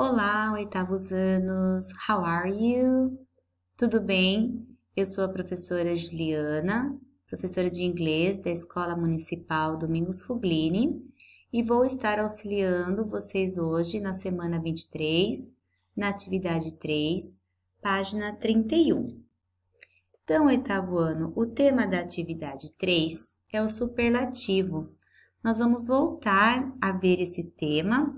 Olá, oitavos anos, how are you? Tudo bem? Eu sou a professora Juliana, professora de inglês da Escola Municipal Domingos Fuglini, e vou estar auxiliando vocês hoje na semana 23, na atividade 3, página 31. Então, oitavo ano, o tema da atividade 3 é o superlativo. Nós vamos voltar a ver esse tema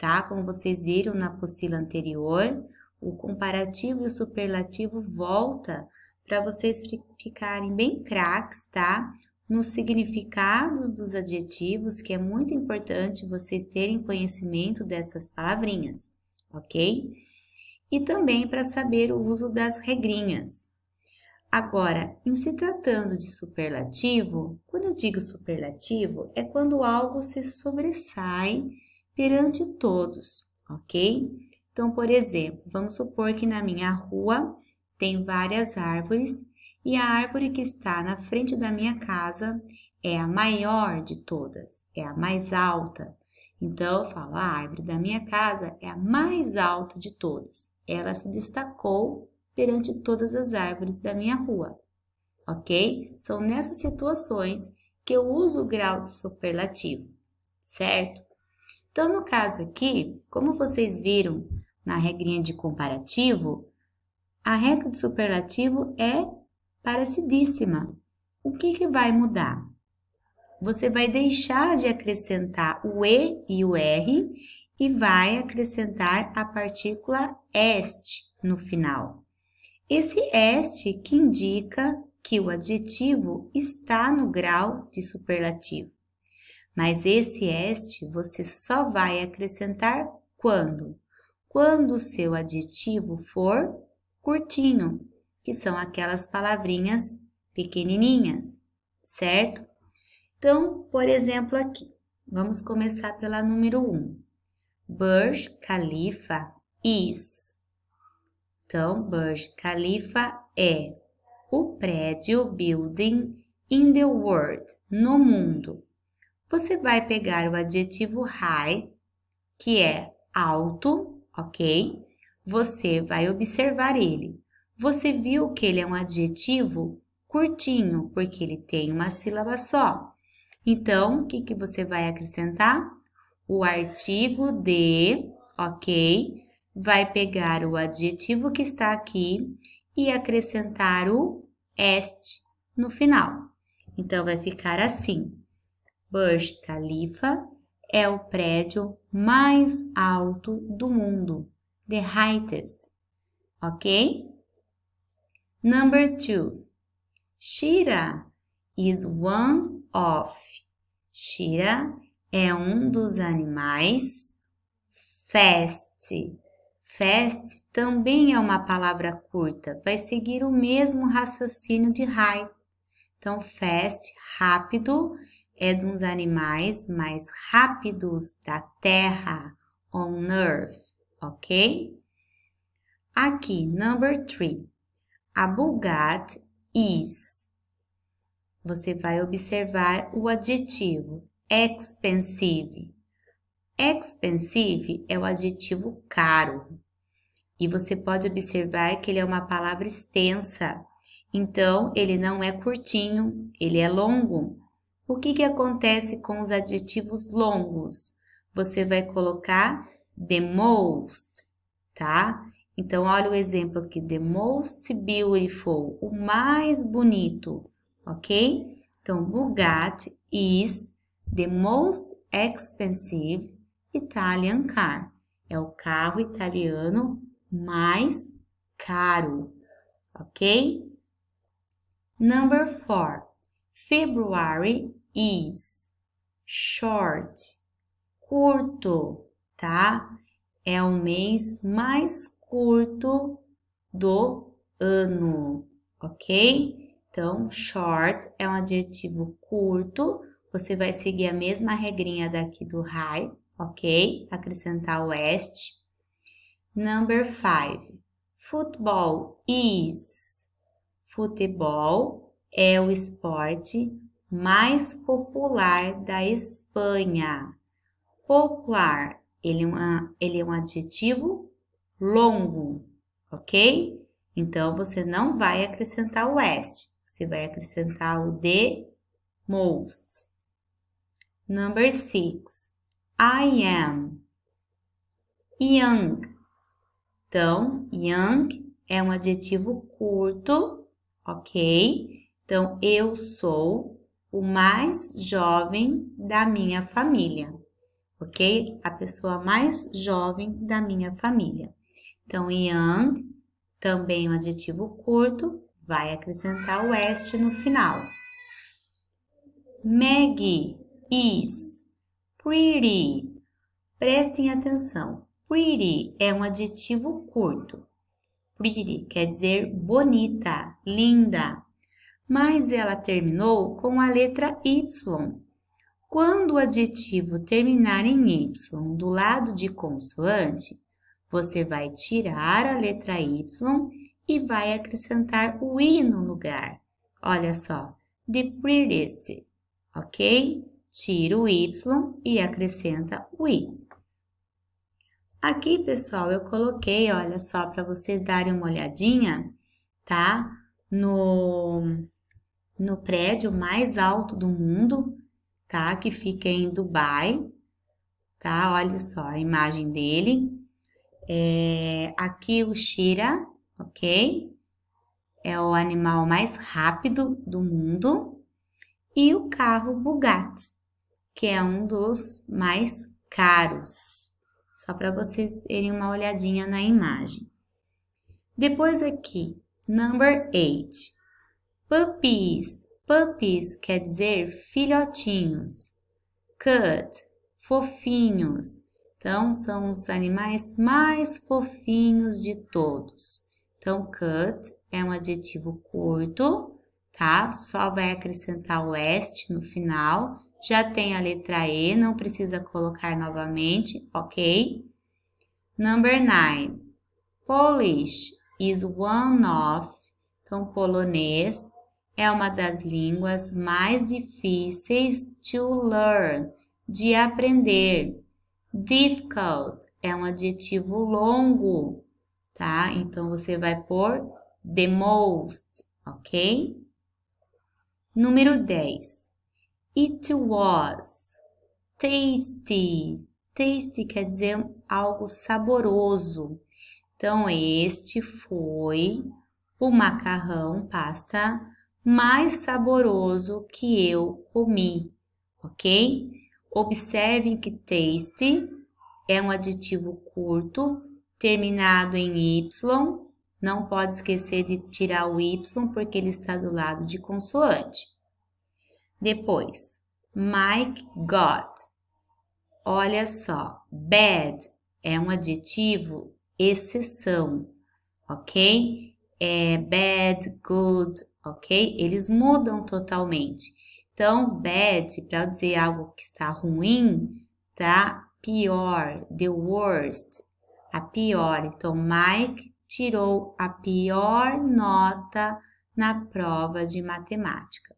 tá? Como vocês viram na apostila anterior, o comparativo e o superlativo volta para vocês ficarem bem craques, tá? Nos significados dos adjetivos, que é muito importante vocês terem conhecimento dessas palavrinhas, ok? E também para saber o uso das regrinhas. Agora, em se tratando de superlativo, quando eu digo superlativo, é quando algo se sobressai perante todos, ok? Então, por exemplo, vamos supor que na minha rua tem várias árvores e a árvore que está na frente da minha casa é a maior de todas, é a mais alta. Então, eu falo, a árvore da minha casa é a mais alta de todas. Ela se destacou perante todas as árvores da minha rua, ok? São nessas situações que eu uso o grau de superlativo, certo? Então, no caso aqui, como vocês viram na regrinha de comparativo, a regra de superlativo é parecidíssima. O que, que vai mudar? Você vai deixar de acrescentar o E e o R e vai acrescentar a partícula este no final. Esse este que indica que o adjetivo está no grau de superlativo. Mas esse este você só vai acrescentar quando? Quando o seu aditivo for curtinho, que são aquelas palavrinhas pequenininhas, certo? Então, por exemplo, aqui, vamos começar pela número 1. Um. Burj Khalifa is. Então, Burj Khalifa é o prédio building in the world, no mundo, você vai pegar o adjetivo high, que é alto, ok? Você vai observar ele. Você viu que ele é um adjetivo curtinho, porque ele tem uma sílaba só. Então, o que, que você vai acrescentar? O artigo de, ok? Vai pegar o adjetivo que está aqui e acrescentar o est no final. Então, vai ficar assim. Burj Khalifa é o prédio mais alto do mundo, the highest, ok? Number two, Shira is one of. Shira é um dos animais. Fast. Fast também é uma palavra curta, vai seguir o mesmo raciocínio de high. Então, fast, rápido, é de uns animais mais rápidos da Terra, on Earth, ok? Aqui, number three. A Bugat is. Você vai observar o adjetivo expensive. Expensive é o adjetivo caro. E você pode observar que ele é uma palavra extensa. Então, ele não é curtinho, ele é longo. O que, que acontece com os adjetivos longos? Você vai colocar the most, tá? Então, olha o exemplo aqui, the most beautiful, o mais bonito, ok? Então, Bugatti is the most expensive Italian car. É o carro italiano mais caro, ok? Number four, February is short, curto, tá? É o mês mais curto do ano, ok? Então, short é um adjetivo curto. Você vai seguir a mesma regrinha daqui do high, ok? Acrescentar o est. Number five. Football is. Futebol é o esporte mais popular da Espanha. Popular, ele é, uma, ele é um adjetivo longo, ok? Então, você não vai acrescentar o est, você vai acrescentar o de most. Number six, I am young. Então, young é um adjetivo curto, ok? Então, eu sou o mais jovem da minha família, ok? A pessoa mais jovem da minha família. Então, young, também um adjetivo curto, vai acrescentar o est no final. Maggie is pretty. Prestem atenção. Pretty é um adjetivo curto. Pretty quer dizer bonita, linda, mas ela terminou com a letra Y. Quando o aditivo terminar em Y do lado de consoante, você vai tirar a letra Y e vai acrescentar o I no lugar. Olha só, the prettiest, ok? Tira o Y e acrescenta o I. Aqui, pessoal, eu coloquei, olha só, para vocês darem uma olhadinha, tá? No no prédio mais alto do mundo, tá? Que fica em Dubai, tá? Olha só a imagem dele. É, aqui o Shira, ok? É o animal mais rápido do mundo. E o carro Bugatti, que é um dos mais caros. Só para vocês terem uma olhadinha na imagem. Depois aqui, number 8. Puppies. Puppies quer dizer filhotinhos. Cut. Fofinhos. Então, são os animais mais fofinhos de todos. Então, cut é um adjetivo curto, tá? Só vai acrescentar o est no final. Já tem a letra E, não precisa colocar novamente, ok? Number nine, Polish is one of. Então, polonês é uma das línguas mais difíceis to learn, de aprender. Difficult é um adjetivo longo, tá? Então você vai pôr the most, ok? Número 10. It was tasty. Tasty quer dizer algo saboroso. Então, este foi o macarrão pasta mais saboroso que eu comi, ok? Observe que taste é um aditivo curto, terminado em Y. Não pode esquecer de tirar o Y, porque ele está do lado de consoante. Depois, Mike got. Olha só, bad é um adjetivo exceção, ok? é, bad, good, ok? Eles mudam totalmente. Então, bad, para dizer algo que está ruim, tá? Pior, the worst, a pior. Então, Mike tirou a pior nota na prova de matemática.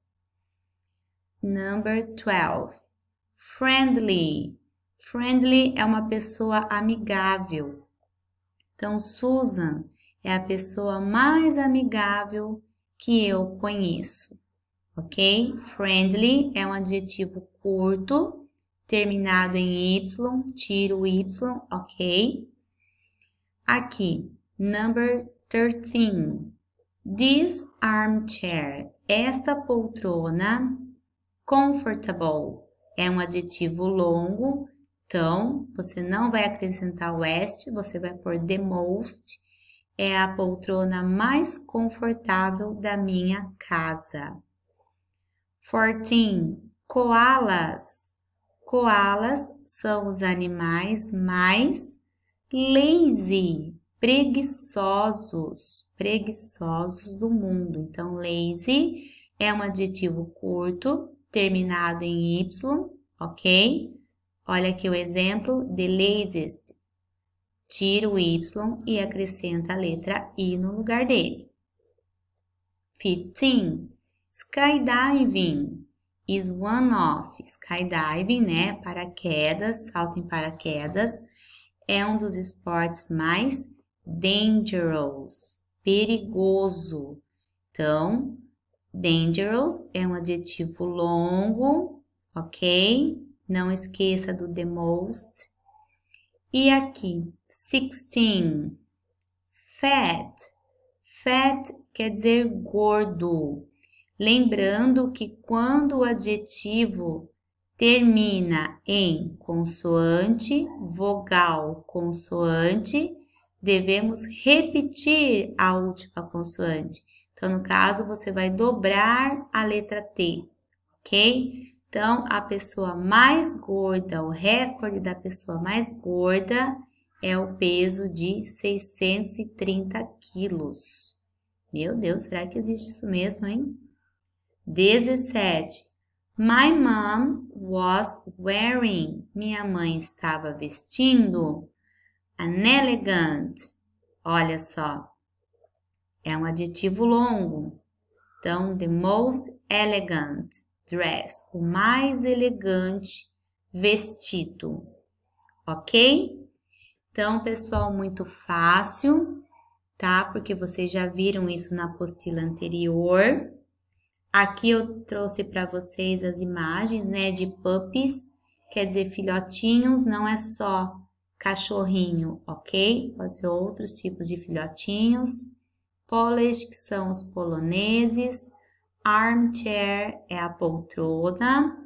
Number 12. Friendly. Friendly é uma pessoa amigável. Então, Susan é a pessoa mais amigável que eu conheço, ok? Friendly é um adjetivo curto, terminado em Y, tiro o Y, ok? Aqui, number 13. This armchair, esta poltrona, comfortable, é um adjetivo longo, então você não vai acrescentar o est, você vai pôr the most, é a poltrona mais confortável da minha casa. 14. Koalas. Koalas são os animais mais lazy, preguiçosos, preguiçosos do mundo. Então, lazy é um adjetivo curto, terminado em Y, ok? Olha aqui o exemplo, the laziest, tira o y e acrescenta a letra i no lugar dele. 15. Skydiving is one of. Skydiving, né? Paraquedas, salto em paraquedas, é um dos esportes mais dangerous, perigoso. Então, dangerous é um adjetivo longo, ok? Não esqueça do the most, e aqui, sixteen. Fat. Fat quer dizer gordo. Lembrando que quando o adjetivo termina em consoante, vogal, consoante, devemos repetir a última consoante. Então, no caso, você vai dobrar a letra T, ok? Então, a pessoa mais gorda, o recorde da pessoa mais gorda é o peso de 630 quilos. Meu Deus, será que existe isso mesmo, hein? 17. My mom was wearing. Minha mãe estava vestindo. An elegant. Olha só. É um adjetivo longo. Então, the most elegant dress, o mais elegante vestido, ok? Então, pessoal, muito fácil, tá? Porque vocês já viram isso na apostila anterior. Aqui eu trouxe para vocês as imagens, né, de puppies, quer dizer filhotinhos, não é só cachorrinho, ok? Pode ser outros tipos de filhotinhos. Polish, que são os poloneses. Armchair é a poltrona.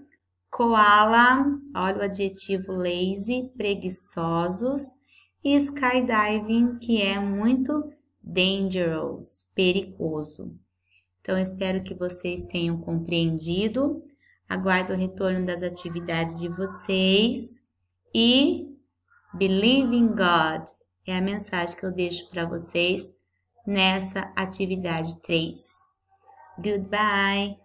Koala, olha o adjetivo lazy, preguiçosos. E skydiving, que é muito dangerous, perigoso. Então, espero que vocês tenham compreendido. Aguardo o retorno das atividades de vocês. E Believe in God é a mensagem que eu deixo para vocês nessa atividade 3. Goodbye.